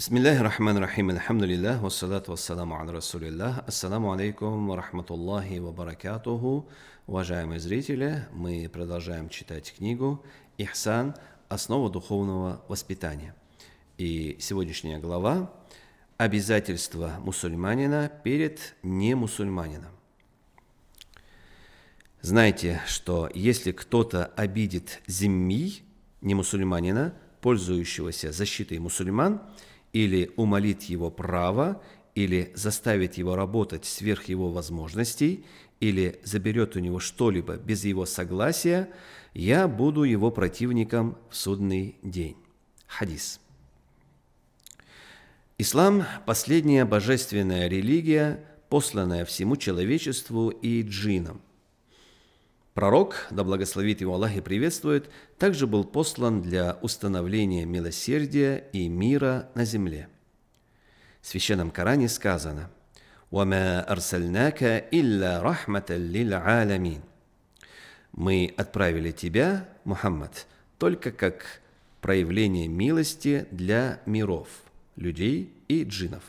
Бисмиллахи рахман рахим, алхамдулиллах, вассалату вассаламу аля расулиллах, ассаламу алейкум ва рахматуллахи ва баракатуху. Уважаемые зрители, мы продолжаем читать книгу «Ихсан. Основа духовного воспитания». И сегодняшняя глава «Обязательства мусульманина перед немусульманином». Знаете, что если кто-то обидит зимми, немусульманина, пользующегося защитой мусульман – или умолить его право, или заставить его работать сверх его возможностей, или заберет у него что-либо без его согласия, я буду его противником в судный день. Хадис. Ислам – последняя божественная религия, посланная всему человечеству и джинам – Пророк, да благословит его Аллах и приветствует, также был послан для установления милосердия и мира на земле. В Священном Коране сказано «Вама арсальнака илля рахмата лил «Мы отправили тебя, Мухаммад, только как проявление милости для миров, людей и джинов».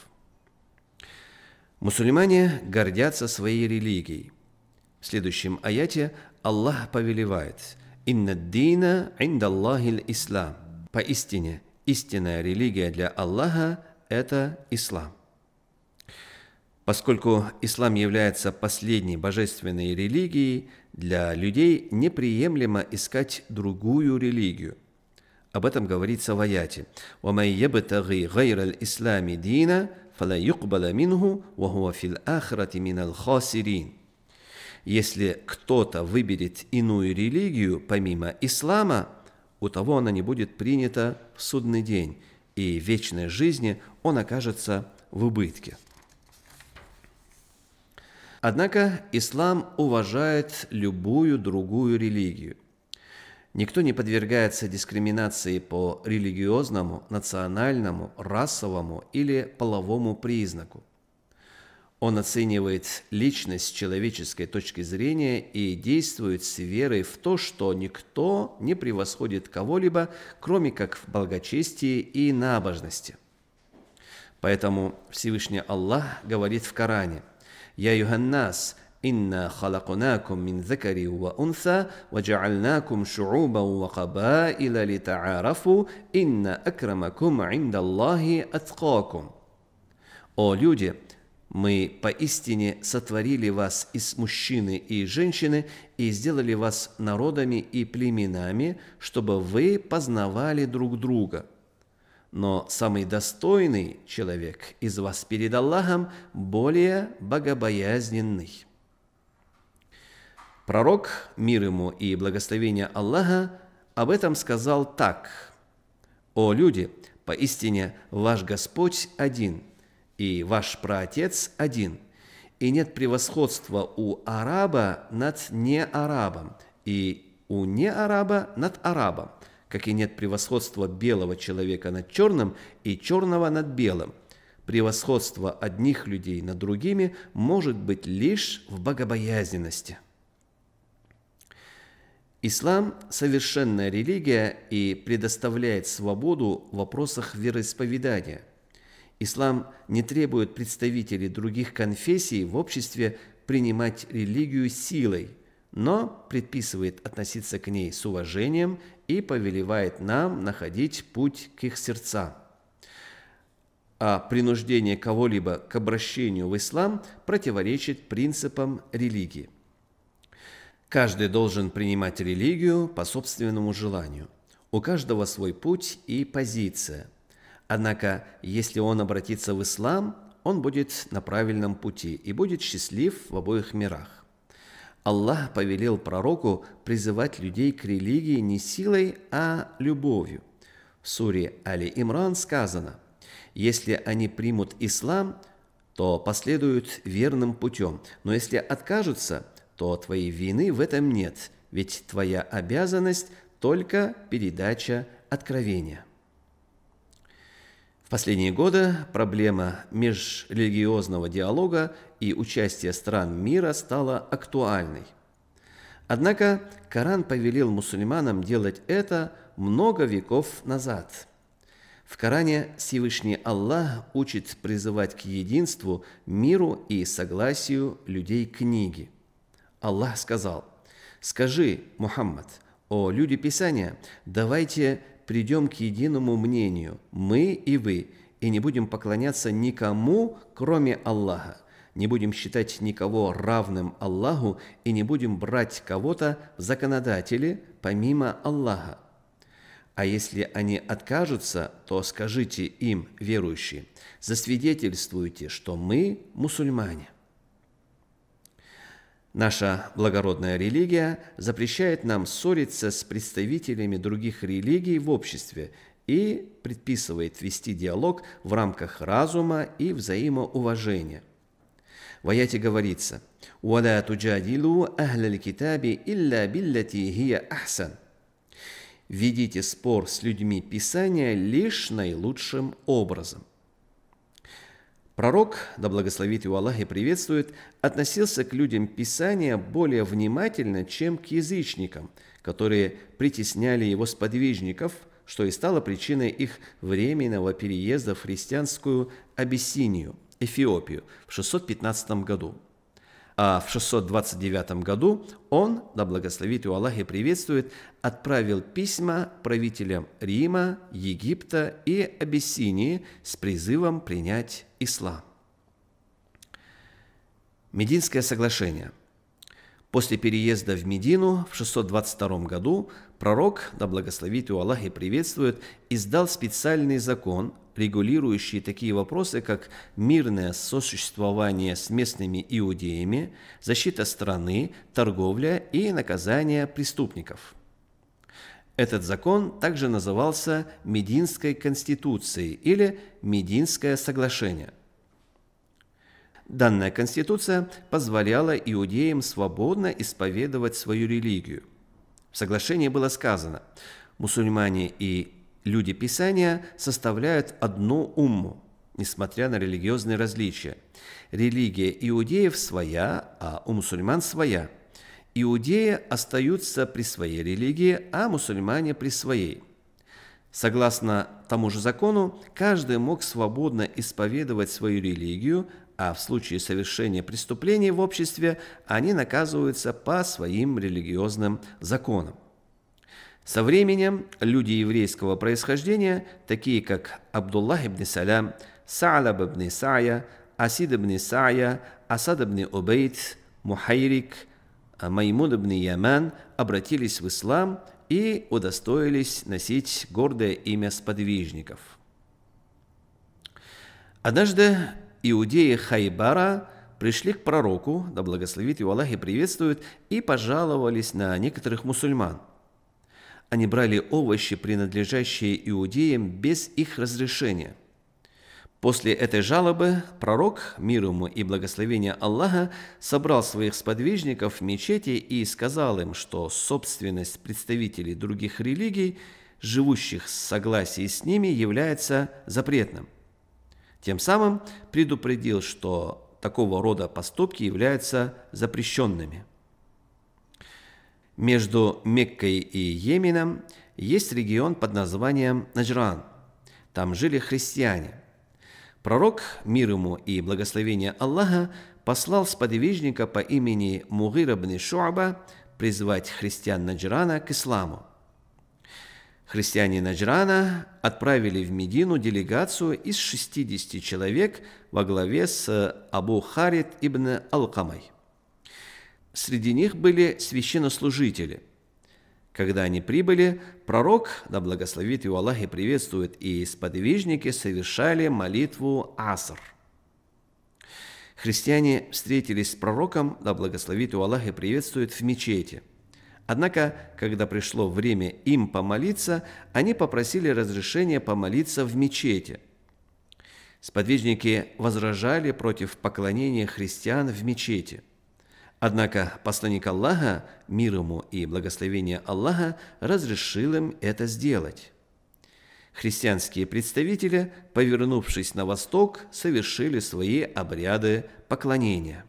Мусульмане гордятся своей религией. В следующем аяте Аллах повелевает, «Инна дина инда Аллахиль ислам». Поистине, истинная религия для Аллаха – это ислам. Поскольку ислам является последней божественной религией, для людей неприемлемо искать другую религию. Об этом говорится в аяте. «Вамай ябтаги гайраль ислами дина, фала юкбала минху, вахуа фил ахрати минал хасирин». Если кто-то выберет иную религию помимо ислама, у того она не будет принята в судный день, и в вечной жизни он окажется в убытке. Однако ислам уважает любую другую религию. Никто не подвергается дискриминации по религиозному, национальному, расовому или половому признаку. Он оценивает личность с человеческой точки зрения и действует с верой в то, что никто не превосходит кого-либо, кроме как в благочестии и набожности. Поэтому Всевышний Аллах говорит в Коране «Я юханнас, «Инна халакунакум мин закари ва унса, ва джаальнакум шууба ва кабаила ли таарафу, инна акрамакум Аллахи ацкакум». «О люди, мы поистине сотворили вас из мужчины и женщины и сделали вас народами и племенами, чтобы вы познавали друг друга. Но самый достойный человек из вас перед Аллахом более богобоязненный. Пророк, мир ему и благословение Аллаха, об этом сказал так. «О люди, поистине ваш Господь один – и ваш праотец один, и нет превосходства у араба над неарабом, и у неараба над арабом, как и нет превосходства белого человека над черным и черного над белым. Превосходство одних людей над другими может быть лишь в богобоязненности. Ислам – совершенная религия и предоставляет свободу в вопросах вероисповедания – Ислам не требует представителей других конфессий в обществе принимать религию силой, но предписывает относиться к ней с уважением и повелевает нам находить путь к их сердцам. А принуждение кого-либо к обращению в ислам противоречит принципам религии. Каждый должен принимать религию по собственному желанию. У каждого свой путь и позиция – Однако, если он обратится в ислам, он будет на правильном пути и будет счастлив в обоих мирах. Аллах повелел пророку призывать людей к религии не силой, а любовью. В суре Али Имран сказано, «Если они примут ислам, то последуют верным путем, но если откажутся, то твоей вины в этом нет, ведь твоя обязанность – только передача откровения» последние годы проблема межрелигиозного диалога и участия стран мира стала актуальной. Однако Коран повелел мусульманам делать это много веков назад. В Коране Всевышний Аллах учит призывать к единству, миру и согласию людей книги. Аллах сказал, «Скажи, Мухаммад, о люди Писания, давайте придем к единому мнению, мы и вы, и не будем поклоняться никому, кроме Аллаха, не будем считать никого равным Аллаху и не будем брать кого-то в законодатели помимо Аллаха. А если они откажутся, то скажите им, верующие, засвидетельствуйте, что мы мусульмане. Наша благородная религия запрещает нам ссориться с представителями других религий в обществе и предписывает вести диалог в рамках разума и взаимоуважения. В аяте говорится «Вала туджадилу ахляль китаби илля биллати хия ахсан» «Ведите спор с людьми Писания лишь наилучшим образом». Пророк, да благословит его Аллах и приветствует, относился к людям Писания более внимательно, чем к язычникам, которые притесняли его сподвижников, что и стало причиной их временного переезда в христианскую Абиссинию, Эфиопию, в 615 году. А в 629 году он, да благословит его Аллах и приветствует, отправил письма правителям Рима, Египта и Абиссинии с призывом принять ислам. Мединское соглашение. После переезда в Медину в 622 году пророк, да благословит его Аллах и приветствует, издал специальный закон, регулирующий такие вопросы, как мирное сосуществование с местными иудеями, защита страны, торговля и наказание преступников – этот закон также назывался Мединской конституцией или Мединское соглашение. Данная конституция позволяла иудеям свободно исповедовать свою религию. В соглашении было сказано, мусульмане и люди Писания составляют одну умму, несмотря на религиозные различия. Религия иудеев своя, а у мусульман своя – Иудеи остаются при своей религии, а мусульмане при своей. Согласно тому же закону, каждый мог свободно исповедовать свою религию, а в случае совершения преступлений в обществе они наказываются по своим религиозным законам. Со временем люди еврейского происхождения, такие как Абдуллах ибн Салям, Саалаб ибн Сая, Асид ибн Сая, Асад ибн Убейт, Мухайрик – а Маймун ибн Яман обратились в ислам и удостоились носить гордое имя сподвижников. Однажды иудеи Хайбара пришли к пророку, да благословит его Аллах и приветствует, и пожаловались на некоторых мусульман. Они брали овощи, принадлежащие иудеям, без их разрешения. После этой жалобы пророк, мир ему и благословение Аллаха, собрал своих сподвижников в мечети и сказал им, что собственность представителей других религий, живущих в согласии с ними, является запретным. Тем самым предупредил, что такого рода поступки являются запрещенными. Между Меккой и Йеменом есть регион под названием Наджран. Там жили христиане. Пророк, мир ему и благословение Аллаха, послал сподвижника по имени Мугир Шуаба призвать христиан Наджрана к исламу. Христиане Наджрана отправили в Медину делегацию из 60 человек во главе с Абу Харит ибн Алкамой. Среди них были священнослужители – когда они прибыли, пророк, да благословит его Аллах и приветствует, и сподвижники совершали молитву Аср. Христиане встретились с пророком, да благословит его Аллах и приветствует, в мечети. Однако, когда пришло время им помолиться, они попросили разрешения помолиться в мечети. Сподвижники возражали против поклонения христиан в мечети – Однако посланник Аллаха, мир ему и благословение Аллаха, разрешил им это сделать. Христианские представители, повернувшись на восток, совершили свои обряды поклонения.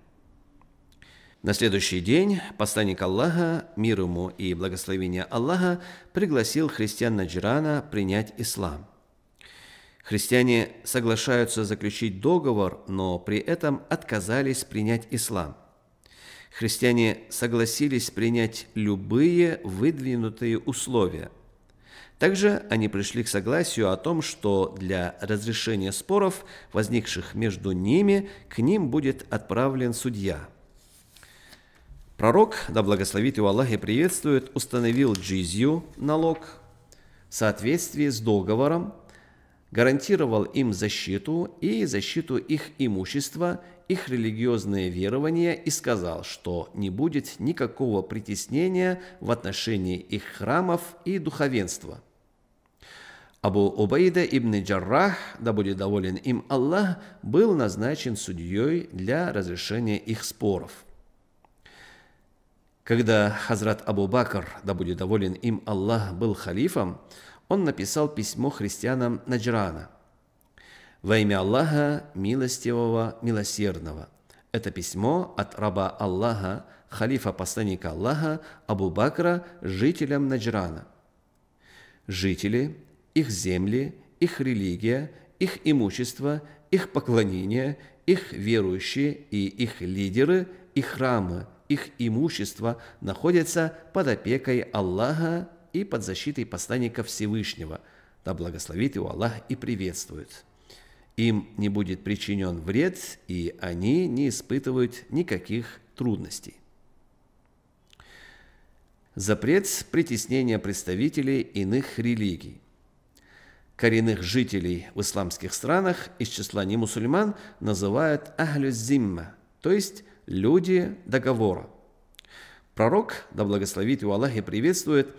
На следующий день посланник Аллаха, мир ему и благословение Аллаха, пригласил христиан Наджирана принять ислам. Христиане соглашаются заключить договор, но при этом отказались принять ислам. Христиане согласились принять любые выдвинутые условия. Также они пришли к согласию о том, что для разрешения споров, возникших между ними, к ним будет отправлен судья. Пророк, да благословит его Аллах и приветствует, установил джизью, налог, в соответствии с договором, гарантировал им защиту и защиту их имущества, их религиозное верование и сказал, что не будет никакого притеснения в отношении их храмов и духовенства. Абу Убайда ибн Джаррах, да будет доволен им Аллах, был назначен судьей для разрешения их споров. Когда Хазрат Абу Бакр, да будет доволен им Аллах, был халифом, он написал письмо христианам Наджрана. «Во имя Аллаха, милостивого, милосердного». Это письмо от раба Аллаха, халифа посланника Аллаха, Абу Бакра, жителям Наджрана. Жители, их земли, их религия, их имущество, их поклонение, их верующие и их лидеры, их храмы, их имущество находятся под опекой Аллаха и под защитой посланника Всевышнего, да благословит его Аллах и приветствует. Им не будет причинен вред, и они не испытывают никаких трудностей. Запрет притеснения представителей иных религий. Коренных жителей в исламских странах из числа немусульман называют ахлюзимма, то есть люди договора. Пророк, да благословит его Аллах и приветствует,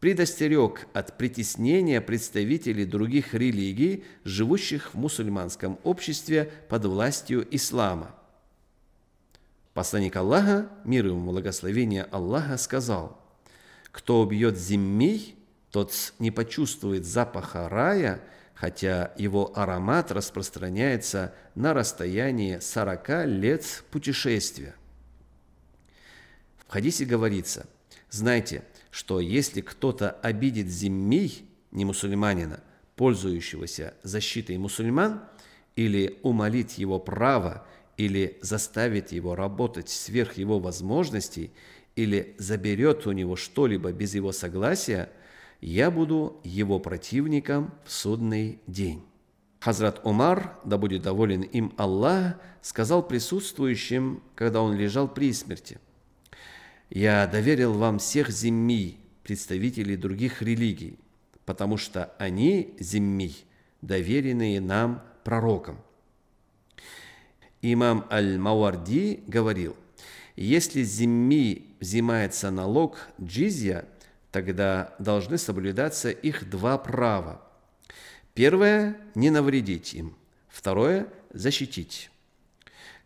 предостерег от притеснения представителей других религий, живущих в мусульманском обществе под властью ислама. Посланник Аллаха, мир ему благословение Аллаха, сказал, «Кто убьет зиммей, тот не почувствует запаха рая, хотя его аромат распространяется на расстоянии 40 лет путешествия». В хадисе говорится, «Знайте, – что если кто-то обидит зиммей, не мусульманина, пользующегося защитой мусульман, или умолит его право, или заставит его работать сверх его возможностей, или заберет у него что-либо без его согласия, я буду его противником в судный день. Хазрат Умар, да будет доволен им Аллах, сказал присутствующим, когда он лежал при смерти – я доверил вам всех земми, представителей других религий, потому что они, земми, доверенные нам пророкам. Имам Аль-Мауарди говорил, если земми взимается налог джизья, тогда должны соблюдаться их два права. Первое – не навредить им. Второе – защитить.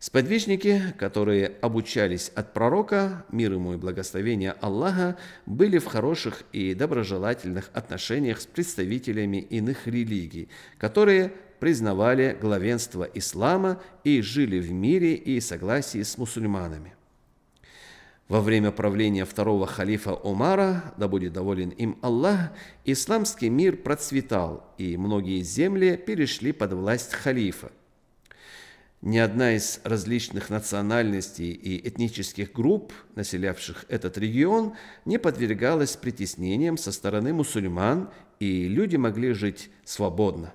Сподвижники, которые обучались от пророка, мир ему и благословение Аллаха, были в хороших и доброжелательных отношениях с представителями иных религий, которые признавали главенство ислама и жили в мире и согласии с мусульманами. Во время правления второго халифа Умара, да будет доволен им Аллах, исламский мир процветал, и многие земли перешли под власть халифа – ни одна из различных национальностей и этнических групп, населявших этот регион, не подвергалась притеснениям со стороны мусульман, и люди могли жить свободно.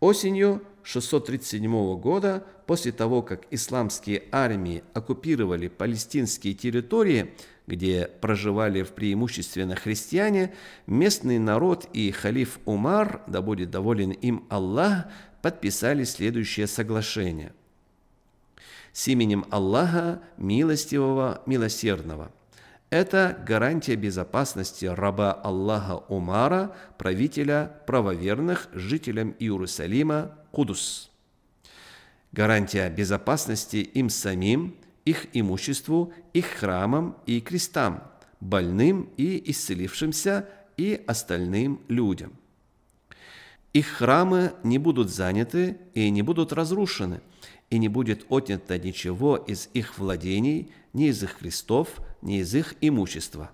Осенью 637 года, после того, как исламские армии оккупировали палестинские территории, где проживали в преимущественно христиане, местный народ и халиф Умар, да будет доволен им Аллах, подписали следующее соглашение. С именем Аллаха Милостивого Милосердного. Это гарантия безопасности раба Аллаха Умара, правителя правоверных, жителям Иерусалима, Кудус. Гарантия безопасности им самим, их имуществу, их храмам и крестам, больным и исцелившимся и остальным людям. Их храмы не будут заняты и не будут разрушены, и не будет отнято ничего из их владений, ни из их крестов, ни из их имущества.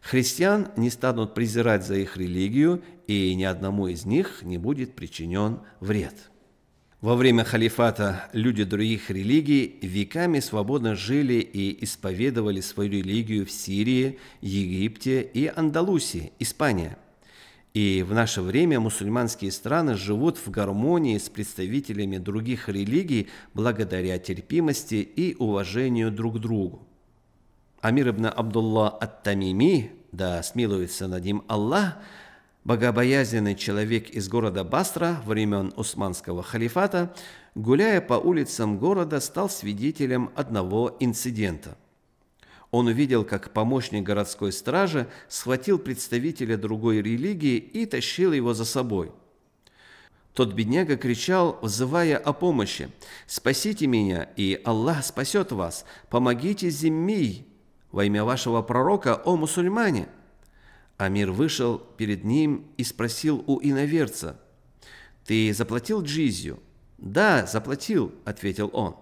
Христиан не станут презирать за их религию, и ни одному из них не будет причинен вред. Во время халифата люди других религий веками свободно жили и исповедовали свою религию в Сирии, Египте и Андалусии, Испания – и в наше время мусульманские страны живут в гармонии с представителями других религий благодаря терпимости и уважению друг к другу. Амир ибн Абдулла Ат-Тамими, да смилуется над ним Аллах, богобоязненный человек из города Бастра времен османского халифата, гуляя по улицам города, стал свидетелем одного инцидента – он увидел, как помощник городской стражи схватил представителя другой религии и тащил его за собой. Тот бедняга кричал, взывая о помощи. «Спасите меня, и Аллах спасет вас! Помогите зимми! Во имя вашего пророка, о мусульмане!» Амир вышел перед ним и спросил у иноверца. «Ты заплатил джизью?» «Да, заплатил», — ответил он.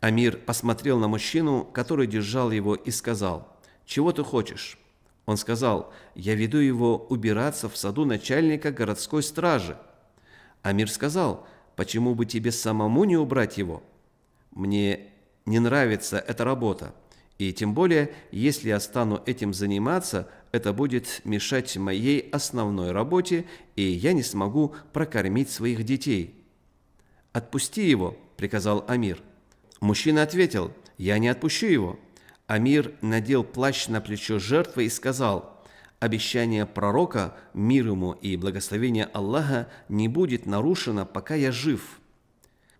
Амир посмотрел на мужчину, который держал его, и сказал, «Чего ты хочешь?» Он сказал, «Я веду его убираться в саду начальника городской стражи». Амир сказал, «Почему бы тебе самому не убрать его?» «Мне не нравится эта работа, и тем более, если я стану этим заниматься, это будет мешать моей основной работе, и я не смогу прокормить своих детей». «Отпусти его», — приказал Амир. Мужчина ответил, «Я не отпущу его». Амир надел плащ на плечо жертвы и сказал, «Обещание пророка, мир ему и благословение Аллаха не будет нарушено, пока я жив».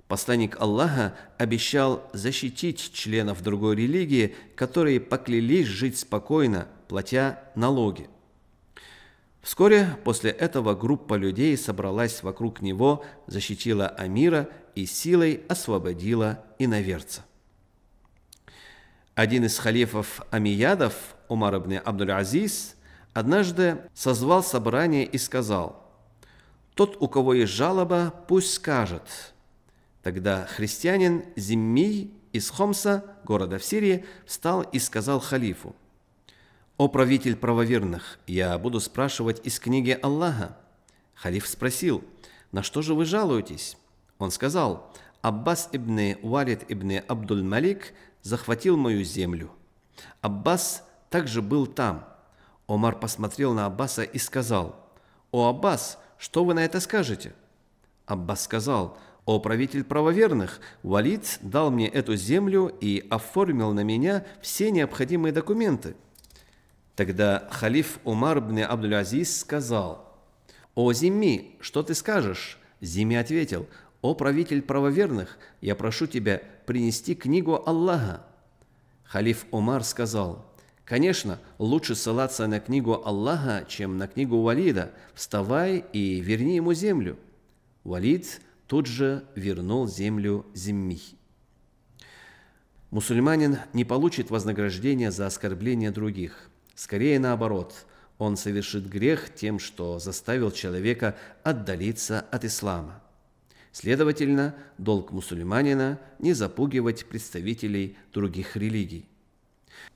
Посланник Аллаха обещал защитить членов другой религии, которые поклялись жить спокойно, платя налоги. Вскоре после этого группа людей собралась вокруг него, защитила Амира и силой освободила иноверца. Один из халифов Амиядов, Умар ибн Абдуль-Азиз, однажды созвал собрание и сказал, «Тот, у кого есть жалоба, пусть скажет». Тогда христианин Зиммий из Хомса, города в Сирии, встал и сказал халифу – «О правитель правоверных, я буду спрашивать из книги Аллаха». Халиф спросил, «На что же вы жалуетесь?» Он сказал, «Аббас ибн Уалид ибн Абдул малик захватил мою землю». Аббас также был там. Омар посмотрел на Аббаса и сказал, «О, Аббас, что вы на это скажете?» Аббас сказал, «О, правитель правоверных, Валид дал мне эту землю и оформил на меня все необходимые документы». Тогда халиф Умар бн Абдул-Азиз сказал, «О Зими, что ты скажешь?» Зими ответил, «О правитель правоверных, я прошу тебя принести книгу Аллаха». Халиф Умар сказал, «Конечно, лучше ссылаться на книгу Аллаха, чем на книгу Валида. Вставай и верни ему землю». Валид тут же вернул землю Зимми. Мусульманин не получит вознаграждения за оскорбление других – Скорее наоборот, он совершит грех тем, что заставил человека отдалиться от ислама. Следовательно, долг мусульманина – не запугивать представителей других религий.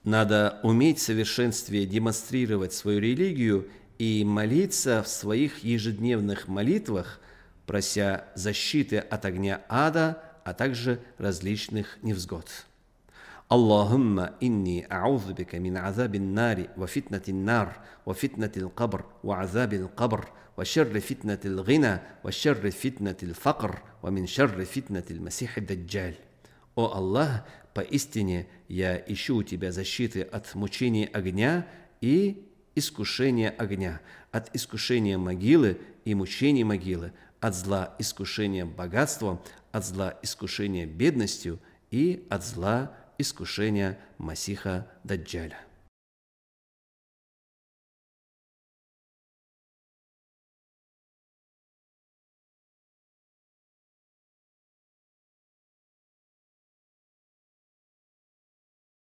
Надо уметь в совершенстве демонстрировать свою религию и молиться в своих ежедневных молитвах, прося защиты от огня ада, а также различных невзгод. Аллахумма инни аузубика мин азабин нари ва фитнатин нар ва фитнатил кабр ва азабил кабр ва шерри фитнатил гина ва шерри фитнатил факр ва мин шерри О Аллах, поистине я ищу у тебя защиты от мучений огня и искушения огня, от искушения могилы и мучений могилы, от зла искушения богатством, от зла искушения бедностью и от зла искушения Масиха Даджаля.